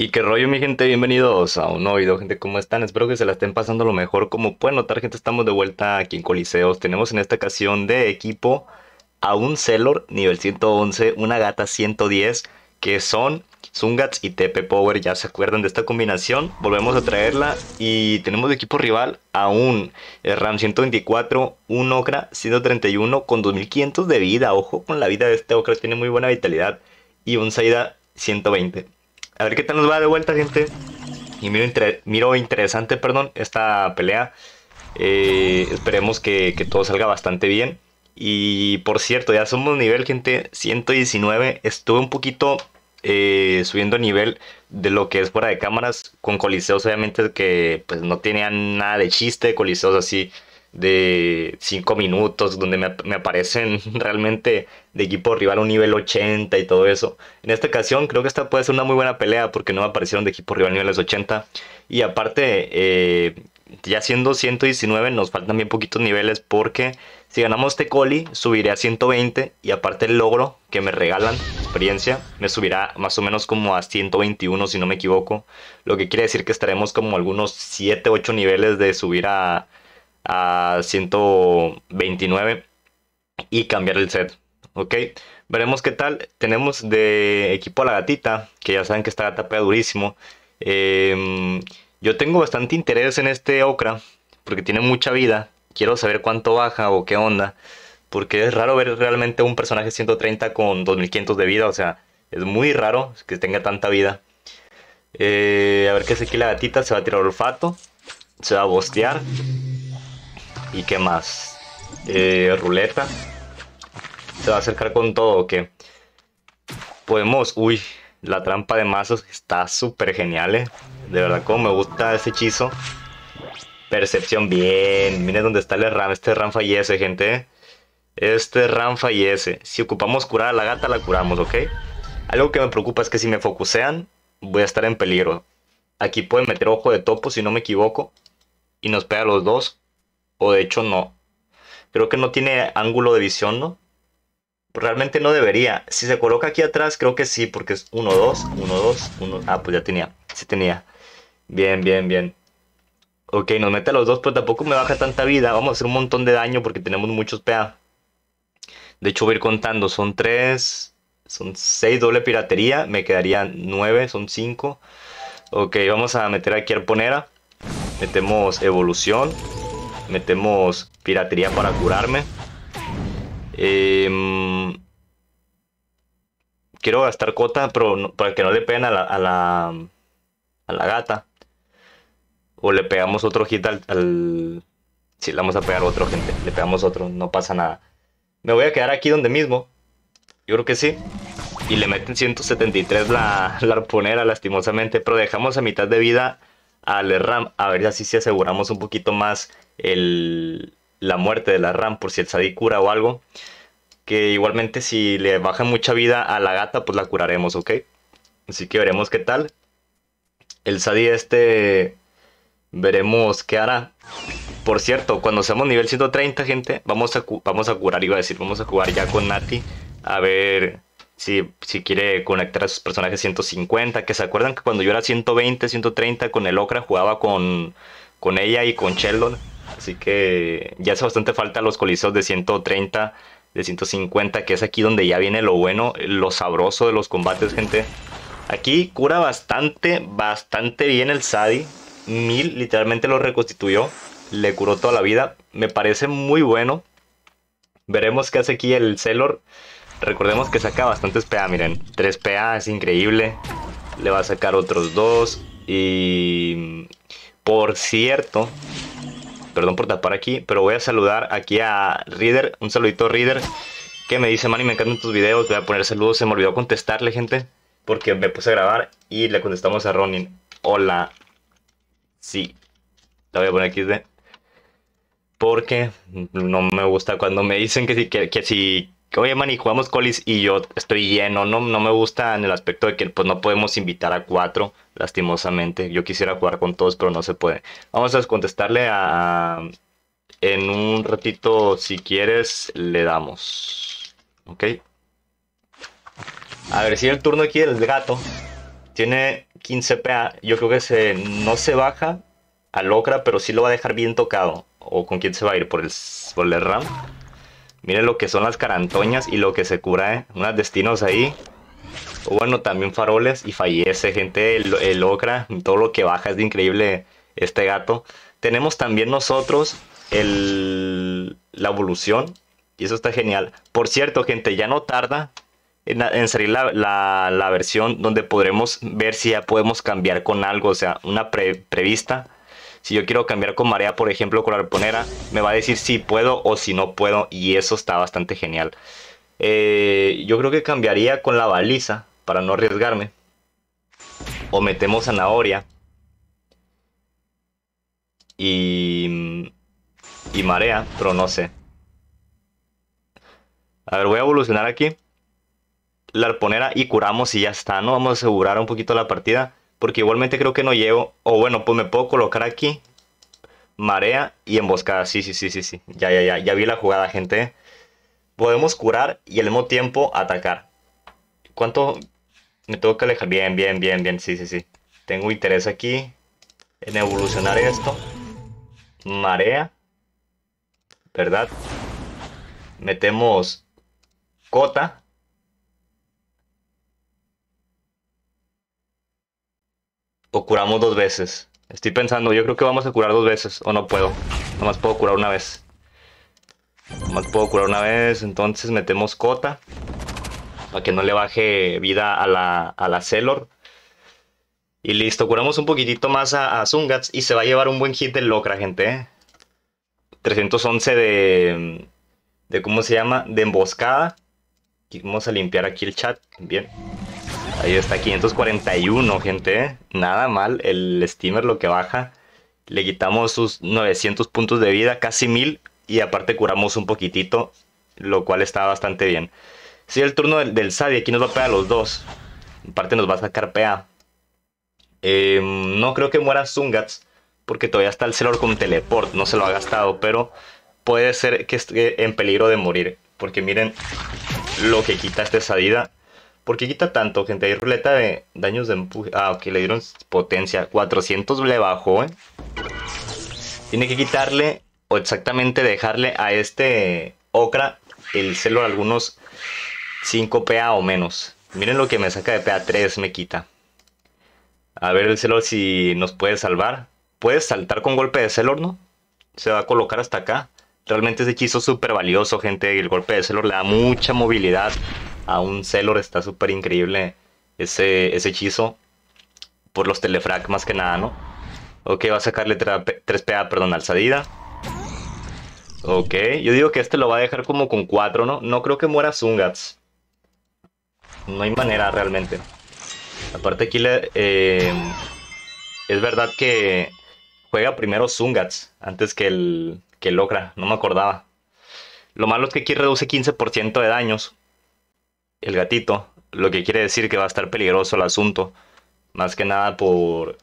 Y qué rollo, mi gente, bienvenidos a un nuevo video, gente, ¿cómo están? Espero que se la estén pasando lo mejor. Como pueden notar, gente, estamos de vuelta aquí en Coliseos. Tenemos en esta ocasión de equipo a un Celor nivel 111, una gata 110, que son Zungats y TP Power. Ya se acuerdan de esta combinación, volvemos a traerla. Y tenemos de equipo rival a un eh, RAM 124, un Okra 131 con 2500 de vida. Ojo con la vida de este Okra, tiene muy buena vitalidad. Y un Saida 120. A ver qué tal nos va de vuelta, gente. Y miro, interesante, perdón, esta pelea. Eh, esperemos que, todo salga bastante bien. Y por cierto, ya somos nivel, gente, 119. Estuve un poquito eh, subiendo nivel de lo que es fuera de cámaras con coliseos, obviamente, que pues no tenían nada de chiste, coliseos así de 5 minutos, donde me, aparecen realmente de equipo rival un nivel 80 y todo eso. En esta ocasión creo que esta puede ser una muy buena pelea porque no me aparecieron de equipo rival niveles 80. Y aparte, eh, ya siendo 119 nos faltan bien poquitos niveles porque si ganamos este coli subiré a 120 y aparte el logro que me regalan, experiencia, me subirá más o menos como a 121 si no me equivoco. Lo que quiere decir que estaremos como algunos 7, 8 niveles de subir a a 129 y cambiar el set. Ok, veremos qué tal. Tenemos de equipo a la gatita, que ya saben que está gata pega durísimo. Em, yo tengo bastante interés en este Okra, porque tiene mucha vida. Quiero saber cuánto baja o qué onda, porque es raro ver realmente un personaje 130 con 2500 de vida. O sea, es muy raro que tenga tanta vida. Eh, a ver qué hace aquí la gatita. Se va a tirar olfato, se va a bostear. ¿Y qué más? Eh, ruleta. Se va a acercar con todo, ¿ok? Podemos... Uy, la trampa de mazos está súper genial, ¿eh? De verdad, como me gusta ese hechizo. Percepción, bien. Miren dónde está el RAM. Este RAM fallece, gente. ¿eh? Este RAM fallece. Si ocupamos curar a la gata, la curamos, ¿ok? Algo que me preocupa es que si me focusean, voy a estar en peligro. Aquí pueden meter ojo de topo, si no me equivoco. Y nos pega los dos. O de hecho no. Creo que no tiene ángulo de visión, ¿no? Realmente no debería. Si se coloca aquí atrás, creo que sí, porque es 1, 2, 1, 2, 1. Ah, pues ya tenía. Sí tenía. Bien, bien, bien. Ok, nos mete a los dos, pero tampoco me baja tanta vida. Vamos a hacer un montón de daño porque tenemos muchos PA. De hecho, voy a ir contando. Son 3, son 6 doble piratería. Me quedarían 9, son 5. Ok, vamos a meter aquí arponera. Metemos evolución. Metemos piratería para curarme. Em, quiero gastar cota pero para que no le peguen a la, a la, gata. O le pegamos otro hit al, Si le vamos a pegar otro, gente. Le pegamos otro, no pasa nada. Me voy a quedar aquí donde mismo. Yo creo que sí. Y le meten 173 la, la arponera, lastimosamente. Pero dejamos a mitad de vida al RAM. A ver si así aseguramos un poquito más el, la muerte de la RAM por si el Sadie cura o algo. Que igualmente si le baja mucha vida a la gata, pues la curaremos, ¿ok? Así que veremos qué tal. El Sadi este... Veremos qué hará. Por cierto, cuando seamos nivel 130, gente, vamos a, vamos a curar, iba a decir, vamos a jugar ya con Nati. A ver si, si quiere conectar a sus personajes 150. Que se acuerdan que cuando yo era 120, 130 con el Okra jugaba con, con ella y con Sheldon. Así que ya hace bastante falta los coliseos de 130, de 150, que es aquí donde ya viene lo bueno, lo sabroso de los combates, gente. Aquí cura bastante, bastante bien el Sadi. Mil literalmente lo reconstituyó. Le curó toda la vida. Me parece muy bueno. Veremos qué hace aquí el Celor. Recordemos que saca bastantes PA, miren. 3 PA es increíble. Le va a sacar otros dos. Y por cierto, perdón por tapar aquí, pero voy a saludar aquí a Reader, un saludito Reader, que me dice, Manny, me encantan tus videos, voy a poner saludos, se me olvidó contestarle, gente, porque me puse a grabar y le contestamos a Ronin. Hola. Sí. La voy a poner aquí de... Porque no me gusta cuando me dicen que si, que si oye, man, y jugamos colis y yo estoy lleno, no, no me gusta en el aspecto de que pues no podemos invitar a cuatro, lastimosamente. Yo quisiera jugar con todos, pero no se puede. Vamos a contestarle a... En un ratito, si quieres, le damos. Ok. A ver, si el turno aquí el gato. Tiene 15 PA. Yo creo que se, no se baja a Locra, pero sí lo va a dejar bien tocado. ¿O con quién se va a ir? ¿Por el, por el RAM? Miren lo que son las carantoñas y lo que se cura, ¿eh? Unos destinos ahí. O bueno, también faroles y fallece, gente. El, ocra, todo lo que baja es de increíble este gato. Tenemos también nosotros el, la evolución. Y eso está genial. Por cierto, gente, ya no tarda en, salir la, versión donde podremos ver si ya podemos cambiar con algo. O sea, una prevista si yo quiero cambiar con marea, por ejemplo, con arponera, me va a decir si puedo o si no puedo. Y eso está bastante genial. Eh, yo creo que cambiaría con la baliza para no arriesgarme. O metemos zanahoria. Y... Y marea, pero no sé. A ver, voy a evolucionar aquí. La arponera y curamos y ya está, ¿no? Vamos a asegurar un poquito la partida. Porque igualmente creo que no llevo. O bueno, pues me puedo colocar aquí. Marea y emboscada. Sí, sí, sí, sí, sí. Ya, ya, ya. Ya vi la jugada, gente. Podemos curar y al mismo tiempo atacar. ¿Cuánto me tengo que alejar? Bien, bien, bien, bien. Sí, sí, sí. Tengo interés aquí en evolucionar esto. Marea. ¿Verdad? Metemos cota. curamos dos veces. Estoy pensando, yo creo que vamos a curar dos veces. O no puedo. Nomás puedo curar una vez. Nomás puedo curar una vez. Entonces metemos cota. Para que no le baje vida a la, a la Celor. Y listo, curamos un poquitito más a, Zungats. Y se va a llevar un buen hit de Locra, gente. 311 ¿eh? de... de ¿Cómo se llama? De emboscada. Vamos a limpiar aquí el chat. Bien. Ahí está, 541, gente. Nada mal el steamer lo que baja. Le quitamos sus 900 puntos de vida, casi 1000. Y aparte curamos un poquitito, lo cual está bastante bien. Sigue el turno del, Sadie, Aquí nos va a pegar a los dos. Aparte nos va a sacar PA. Em, no creo que muera Zungats. Porque todavía está el Celor con teleport. No se lo ha gastado. Pero puede ser que esté en peligro de morir. Porque miren lo que quita este Sadida ¿Por qué quita tanto, gente? Hay ruleta de daños de empuje. Ah, ok, le dieron potencia. 400 le bajó, ¿eh? Tiene que quitarle, o exactamente dejarle a este Okra el celo algunos 5 PA o menos. Miren lo que me saca de PA 3, me quita. A ver el Celor si nos puede salvar. Puede saltar con golpe de Celor, ¿no? Se va a colocar hasta acá. Realmente ese hechizo súper valioso, gente. El golpe de Celor le da mucha movilidad a un Celor está súper increíble ese, ese hechizo. Por los telefrag más que nada, ¿no? Ok, va a sacarle 3 PA, perdón, al salida Ok, yo digo que este lo va a dejar como con 4, ¿no? No creo que muera Zungats. No hay manera realmente. Aparte aquí le... Eh, es verdad que juega primero Zungats antes que el, que el No me acordaba. Lo malo es que aquí reduce 15% de daños el gatito, lo que quiere decir que va a estar peligroso el asunto. Más que nada por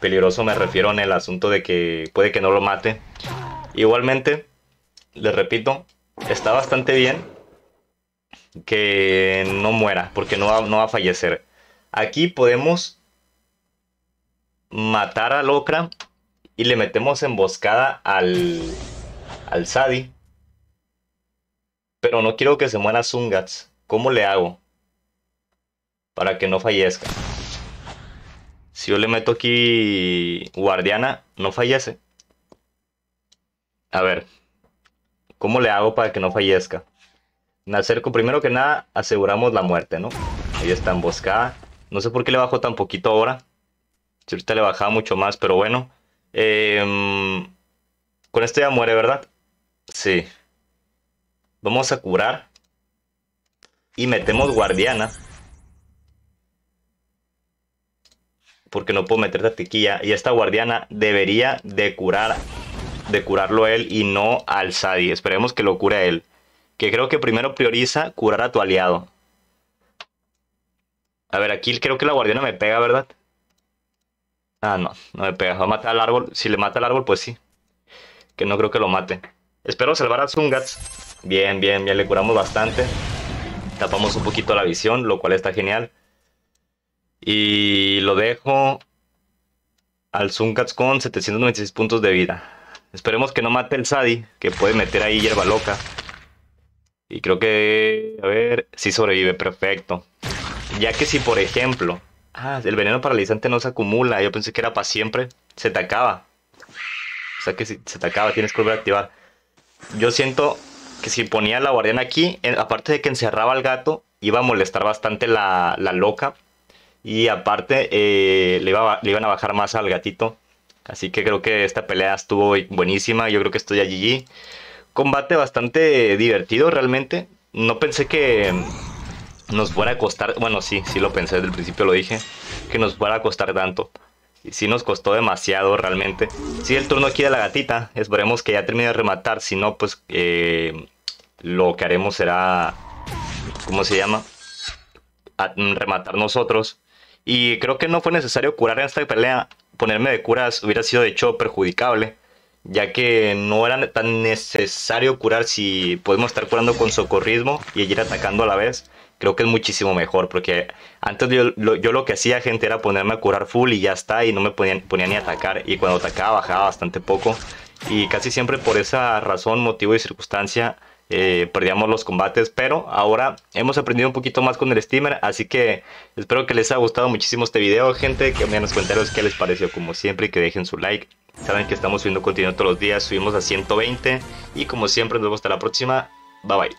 peligroso me refiero en el asunto de que puede que no lo mate. Igualmente, les repito, está bastante bien que no muera, porque no va, a fallecer. Aquí podemos matar al Okra y le metemos emboscada al, al Sadi. Pero no quiero que se muera Zungats. ¿Cómo le hago? Para que no fallezca. Si yo le meto aquí guardiana, no fallece. A ver. ¿Cómo le hago para que no fallezca? Me acerco primero que nada, aseguramos la muerte, ¿no? Ahí está emboscada. No sé por qué le bajó tan poquito ahora. Si ahorita le bajaba mucho más, pero bueno. Em, con esto ya muere, ¿verdad? Sí. Vamos a curar y metemos guardiana. Porque no puedo meter tatiquilla. Y esta guardiana debería de curar. De curarlo él y no al Sadi. Esperemos que lo cure a él. Que creo que primero prioriza curar a tu aliado. A ver, aquí creo que la guardiana me pega, ¿verdad? Ah, no, no me pega. Va a matar al árbol. Si le mata al árbol, pues sí. Que no creo que lo mate. Espero salvar a Zungats. Bien, bien, bien, le curamos bastante tapamos un poquito la visión, lo cual está genial. Y lo dejo al Zuncats con 796 puntos de vida. Esperemos que no mate el Sadi, que puede meter ahí hierba loca. Y creo que, a ver, si sobrevive, perfecto. Ya que si, por ejemplo, ah, el veneno paralizante no se acumula, yo pensé que era para siempre, se te acaba. O sea que si se te acaba, tienes que volver a activar. Yo siento que si ponía la guardiana aquí, aparte de que encerraba al gato, iba a molestar bastante la, la loca. Y aparte eh, le, iban a bajar más al gatito. Así que creo que esta pelea estuvo buenísima. Yo creo que estoy allí Combate bastante divertido realmente. No pensé que nos fuera a costar. Bueno, sí, sí lo pensé desde el principio, lo dije. Que nos fuera a costar tanto. Si nos costó demasiado realmente. si el turno aquí de la gatita. Esperemos que ya termine de rematar. Si no, pues eh, lo que haremos será... ¿Cómo se llama? Mm, rematar nosotros. Y creo que no fue necesario curar en esta pelea. Ponerme de curas hubiera sido de hecho perjudicable. Ya que no era tan necesario curar si podemos estar curando con socorrismo y ir atacando a la vez creo que es muchísimo mejor porque antes yo lo, que hacía gente era ponerme a curar full y ya está y no me ponía, ni a atacar y cuando atacaba bajaba bastante poco y casi siempre por esa razón, motivo y circunstancia eh, perdíamos los combates, pero ahora hemos aprendido un poquito más con el steamer, así que espero que les haya gustado muchísimo este video, gente, que me den los comentarios qué les pareció como siempre y que dejen su like. Saben que estamos subiendo contenido todos los días, subimos a 120 y como siempre nos vemos hasta la próxima. Bye bye.